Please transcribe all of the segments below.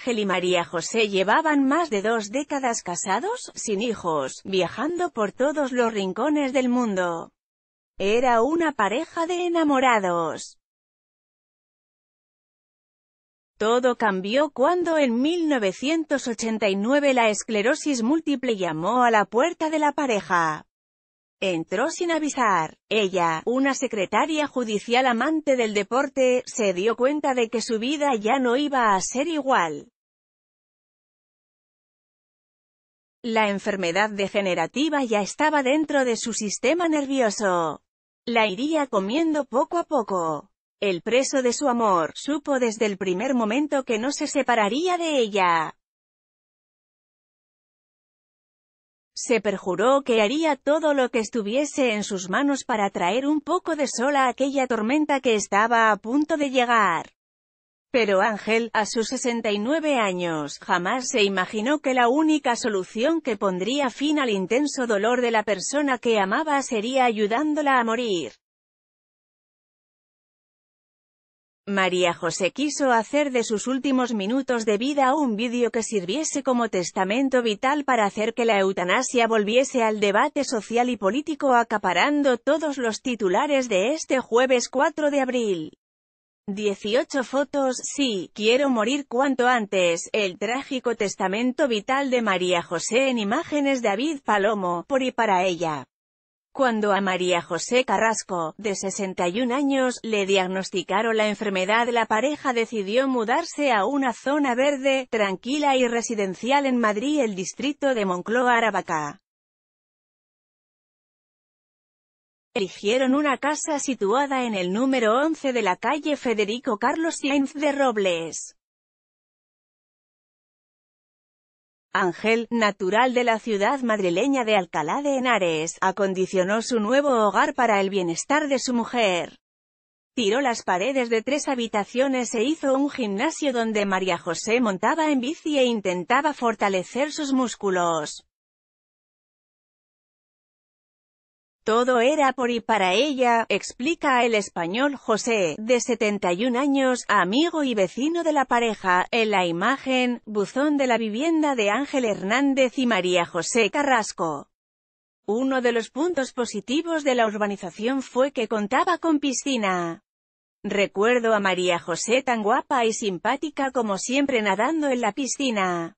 Ángel y María José llevaban más de dos décadas casados, sin hijos, viajando por todos los rincones del mundo. Era una pareja de enamorados. Todo cambió cuando en 1989 la esclerosis múltiple llamó a la puerta de la pareja. Entró sin avisar. Ella, una secretaria judicial amante del deporte, se dio cuenta de que su vida ya no iba a ser igual. La enfermedad degenerativa ya estaba dentro de su sistema nervioso. La iría comiendo poco a poco. El preso de su amor, supo desde el primer momento que no se separaría de ella. Se perjuró que haría todo lo que estuviese en sus manos para traer un poco de sol a aquella tormenta que estaba a punto de llegar. Pero Ángel, a sus 69 años, jamás se imaginó que la única solución que pondría fin al intenso dolor de la persona que amaba sería ayudándola a morir. María José quiso hacer de sus últimos minutos de vida un vídeo que sirviese como testamento vital para hacer que la eutanasia volviese al debate social y político acaparando todos los titulares de este jueves 4 de abril. 18 fotos, sí, quiero morir cuanto antes, el trágico testamento vital de María José en imágenes de David Palomo, por y para ella. Cuando a María José Carrasco, de 61 años, le diagnosticaron la enfermedad, la pareja decidió mudarse a una zona verde, tranquila y residencial en Madrid, el distrito de Moncloa, Arabacá. Eligieron una casa situada en el número 11 de la calle Federico Carlos Sainz de Robles. Ángel, natural de la ciudad madrileña de Alcalá de Henares, acondicionó su nuevo hogar para el bienestar de su mujer. Tiró las paredes de tres habitaciones e hizo un gimnasio donde María José montaba en bici e intentaba fortalecer sus músculos. Todo era por y para ella, explica el español José, de 71 años, amigo y vecino de la pareja, en la imagen, buzón de la vivienda de Ángel Hernández y María José Carrasco. Uno de los puntos positivos de la urbanización fue que contaba con piscina. Recuerdo a María José tan guapa y simpática como siempre nadando en la piscina.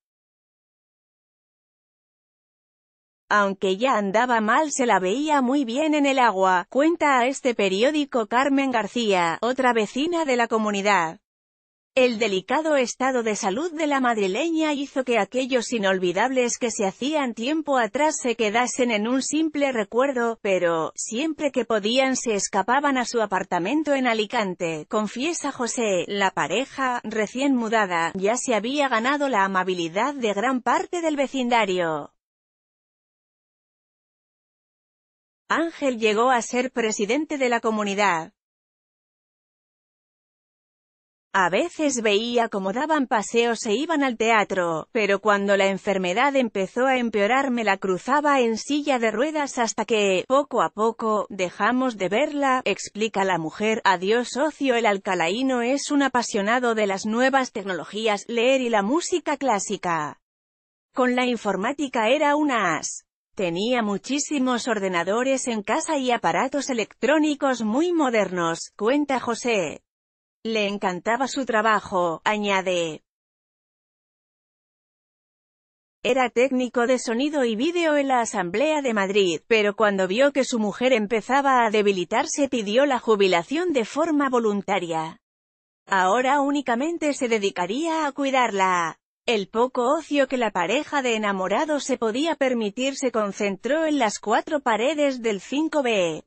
aunque ya andaba mal se la veía muy bien en el agua, cuenta a este periódico Carmen García, otra vecina de la comunidad. El delicado estado de salud de la madrileña hizo que aquellos inolvidables que se hacían tiempo atrás se quedasen en un simple recuerdo, pero, siempre que podían se escapaban a su apartamento en Alicante, confiesa José, la pareja, recién mudada, ya se había ganado la amabilidad de gran parte del vecindario. Ángel llegó a ser presidente de la comunidad. A veces veía cómo daban paseos e iban al teatro, pero cuando la enfermedad empezó a empeorar me la cruzaba en silla de ruedas hasta que, poco a poco, dejamos de verla, explica la mujer. Adiós socio el alcalaíno es un apasionado de las nuevas tecnologías, leer y la música clásica. Con la informática era una as. Tenía muchísimos ordenadores en casa y aparatos electrónicos muy modernos, cuenta José. Le encantaba su trabajo, añade. Era técnico de sonido y vídeo en la Asamblea de Madrid, pero cuando vio que su mujer empezaba a debilitarse pidió la jubilación de forma voluntaria. Ahora únicamente se dedicaría a cuidarla. El poco ocio que la pareja de enamorados se podía permitir se concentró en las cuatro paredes del 5B.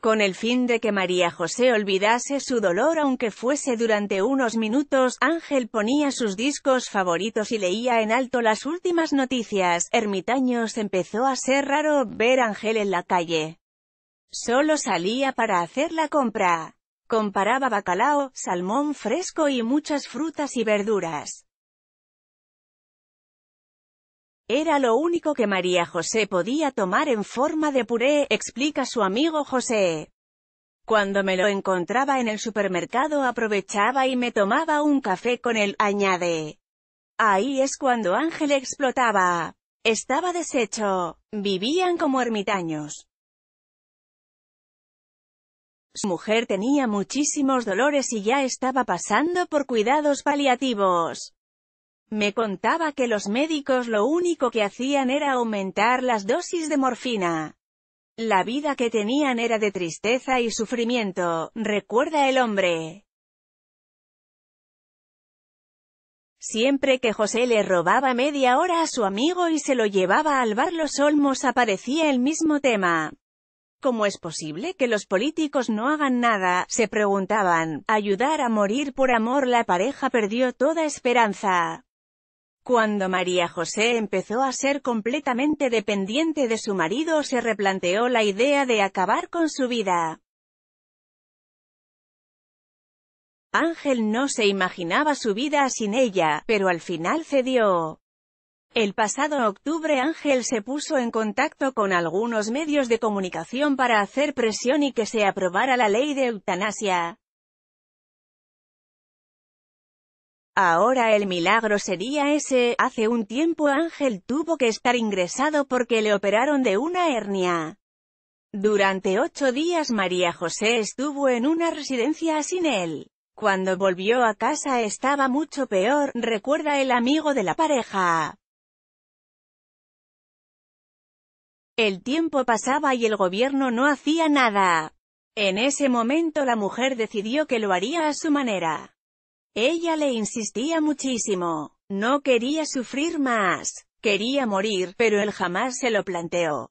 Con el fin de que María José olvidase su dolor aunque fuese durante unos minutos, Ángel ponía sus discos favoritos y leía en alto las últimas noticias. Ermitaños empezó a ser raro ver Ángel en la calle. Solo salía para hacer la compra. Comparaba bacalao, salmón fresco y muchas frutas y verduras. Era lo único que María José podía tomar en forma de puré, explica su amigo José. Cuando me lo encontraba en el supermercado aprovechaba y me tomaba un café con él, añade. Ahí es cuando Ángel explotaba. Estaba deshecho. Vivían como ermitaños. Su mujer tenía muchísimos dolores y ya estaba pasando por cuidados paliativos. Me contaba que los médicos lo único que hacían era aumentar las dosis de morfina. La vida que tenían era de tristeza y sufrimiento, recuerda el hombre. Siempre que José le robaba media hora a su amigo y se lo llevaba al bar Los Olmos aparecía el mismo tema, ¿Cómo es posible que los políticos no hagan nada? Se preguntaban. Ayudar a morir por amor la pareja perdió toda esperanza. Cuando María José empezó a ser completamente dependiente de su marido se replanteó la idea de acabar con su vida. Ángel no se imaginaba su vida sin ella, pero al final cedió. El pasado octubre Ángel se puso en contacto con algunos medios de comunicación para hacer presión y que se aprobara la ley de eutanasia. Ahora el milagro sería ese, hace un tiempo Ángel tuvo que estar ingresado porque le operaron de una hernia. Durante ocho días María José estuvo en una residencia sin él. Cuando volvió a casa estaba mucho peor, recuerda el amigo de la pareja. El tiempo pasaba y el gobierno no hacía nada. En ese momento la mujer decidió que lo haría a su manera. Ella le insistía muchísimo. No quería sufrir más. Quería morir, pero él jamás se lo planteó.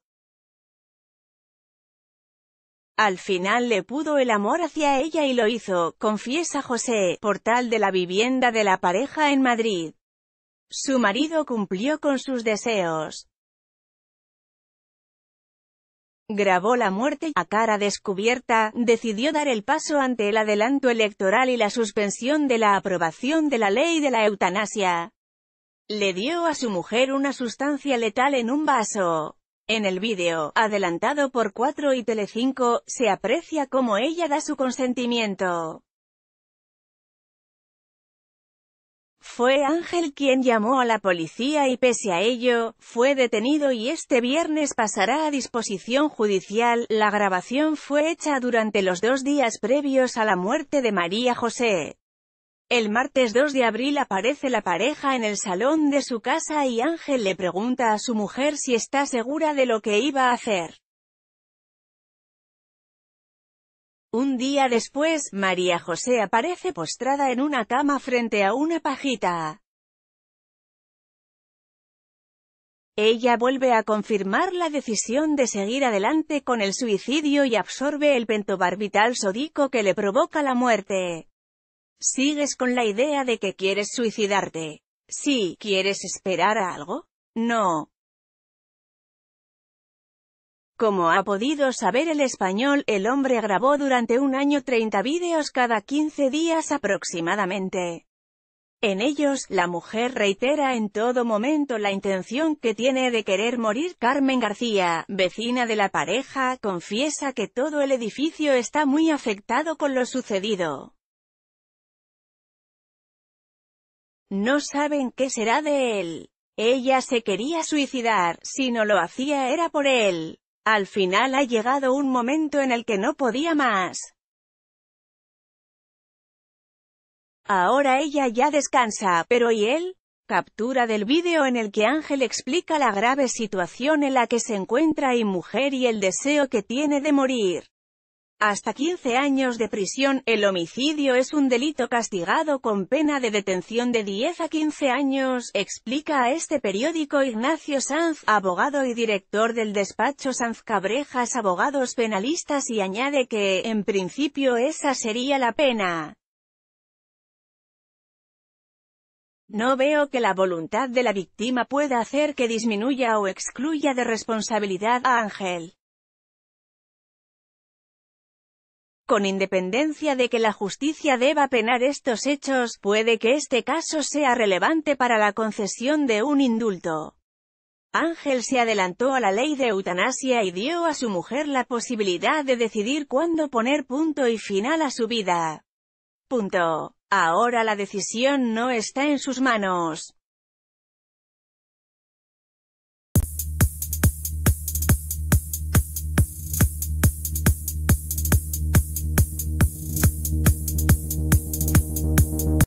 Al final le pudo el amor hacia ella y lo hizo, confiesa José, portal de la vivienda de la pareja en Madrid. Su marido cumplió con sus deseos grabó la muerte a cara descubierta, decidió dar el paso ante el adelanto electoral y la suspensión de la aprobación de la ley de la eutanasia. Le dio a su mujer una sustancia letal en un vaso. En el vídeo, adelantado por 4 y Telecinco, se aprecia cómo ella da su consentimiento. Fue Ángel quien llamó a la policía y pese a ello, fue detenido y este viernes pasará a disposición judicial. La grabación fue hecha durante los dos días previos a la muerte de María José. El martes 2 de abril aparece la pareja en el salón de su casa y Ángel le pregunta a su mujer si está segura de lo que iba a hacer. Un día después, María José aparece postrada en una cama frente a una pajita. Ella vuelve a confirmar la decisión de seguir adelante con el suicidio y absorbe el pentobarbital sódico que le provoca la muerte. ¿Sigues con la idea de que quieres suicidarte? Sí, ¿quieres esperar a algo? No. Como ha podido saber el español, el hombre grabó durante un año 30 vídeos cada 15 días aproximadamente. En ellos, la mujer reitera en todo momento la intención que tiene de querer morir. Carmen García, vecina de la pareja, confiesa que todo el edificio está muy afectado con lo sucedido. No saben qué será de él. Ella se quería suicidar, si no lo hacía era por él. Al final ha llegado un momento en el que no podía más. Ahora ella ya descansa, pero ¿y él? Captura del vídeo en el que Ángel explica la grave situación en la que se encuentra y mujer y el deseo que tiene de morir hasta 15 años de prisión. El homicidio es un delito castigado con pena de detención de 10 a 15 años, explica a este periódico Ignacio Sanz, abogado y director del despacho Sanz Cabrejas Abogados Penalistas y añade que, en principio esa sería la pena. No veo que la voluntad de la víctima pueda hacer que disminuya o excluya de responsabilidad a Ángel. con independencia de que la justicia deba penar estos hechos, puede que este caso sea relevante para la concesión de un indulto. Ángel se adelantó a la ley de eutanasia y dio a su mujer la posibilidad de decidir cuándo poner punto y final a su vida. Punto. Ahora la decisión no está en sus manos.